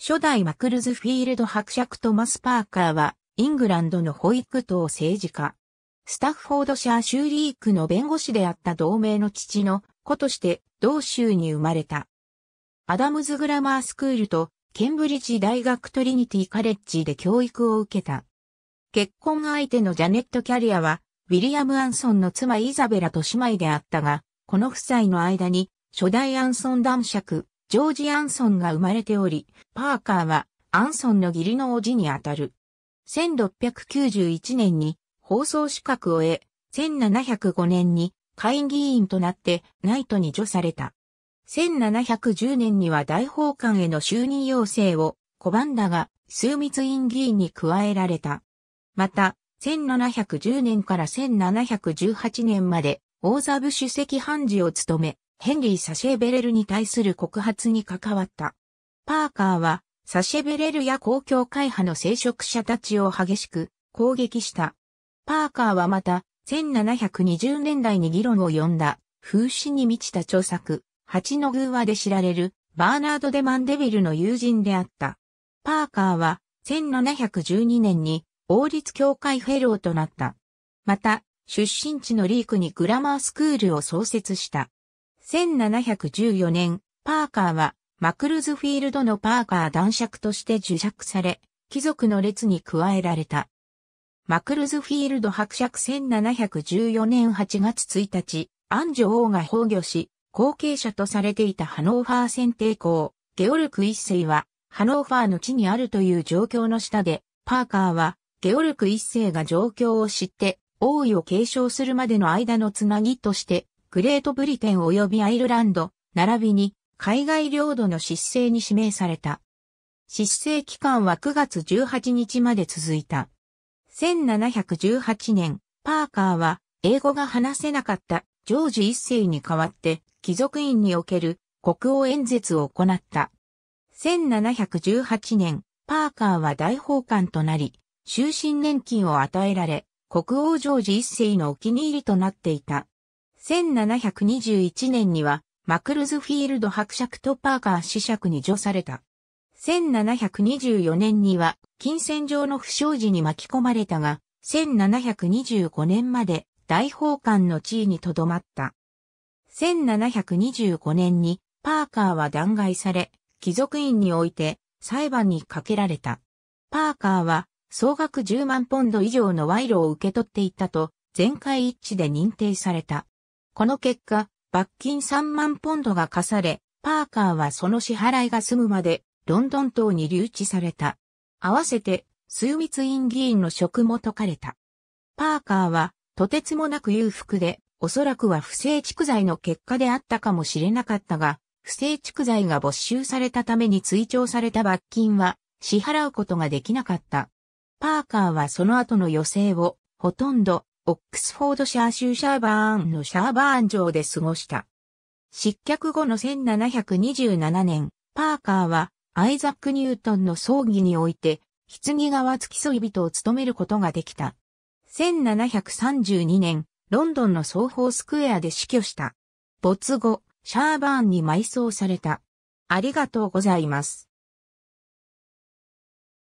初代マクルズフィールド伯爵トマス・パーカーは、イングランドの保育等政治家。スタッフォードシャー州リークの弁護士であった同盟の父の子として同州に生まれた。アダムズグラマースクールとケンブリッジ大学トリニティカレッジで教育を受けた。結婚相手のジャネット・キャリアは、ウィリアム・アンソンの妻イザベラと姉妹であったが、この夫妻の間に初代アンソン男爵、ジョージ・アンソンが生まれており、パーカーはアンソンの義理の叔父にあたる。1691年に放送資格を得、1705年に会議員となってナイトに除された。1710年には大法官への就任要請を拒んだが、枢密院議員に加えられた。また、1710年から1718年まで、大座部主席判事を務め、ヘンリー・サシェベレルに対する告発に関わった。パーカーは、サシェベレルや公共会派の聖職者たちを激しく攻撃した。パーカーはまた、1720年代に議論を呼んだ、風刺に満ちた著作、蜂の偶話で知られる、バーナード・デ・マンデビルの友人であった。パーカーは、1712年に、王立教会フェローとなった。また、出身地のリークにグラマースクールを創設した。1714年、パーカーはマクルズフィールドのパーカー男爵として受爵され、貴族の列に加えられた。マクルズフィールド伯爵1714年8月1日、アン女王が崩御し、後継者とされていたハノーファー選定校、ゲオルク一世は、ハノーファーの地にあるという状況の下で、パーカーは、ゲオルク一世が状況を知って、王位を継承するまでの間のつなぎとして、グレートブリテン及びアイルランド、並びに海外領土の失政に指名された。失政期間は9月18日まで続いた。1718年、パーカーは英語が話せなかったジョージ一世に代わって貴族院における国王演説を行った。1718年、パーカーは大法官となり、終身年金を与えられ、国王ジョージ一世のお気に入りとなっていた。1721年には、マクルズフィールド伯爵とパーカー子爵に除された。1724年には、金銭上の不祥事に巻き込まれたが、1725年まで大法官の地位に留まった。1725年にパーカーは弾劾され、貴族院において裁判にかけられた。パーカーは総額10万ポンド以上の賄賂を受け取っていたと全会一致で認定された。この結果、罰金3万ポンドが課され、パーカーはその支払いが済むまで、ロンドン島に留置された。合わせて、枢密院議員の職も解かれた。パーカーは、とてつもなく裕福で、おそらくは不正蓄財の結果であったかもしれなかったが、不正蓄財が没収されたために追徴された罰金は、支払うことができなかった。パーカーはその後の余生を、ほとんどオックスフォードシャー州シャーバーンのシャーバーン城で過ごした。失脚後の1727年、パーカーはアイザック・ニュートンの葬儀において、棺側付き添い人を務めることができた。1732年、ロンドンの双方スクエアで死去した。没後、シャーバーンに埋葬された。ありがとうございます。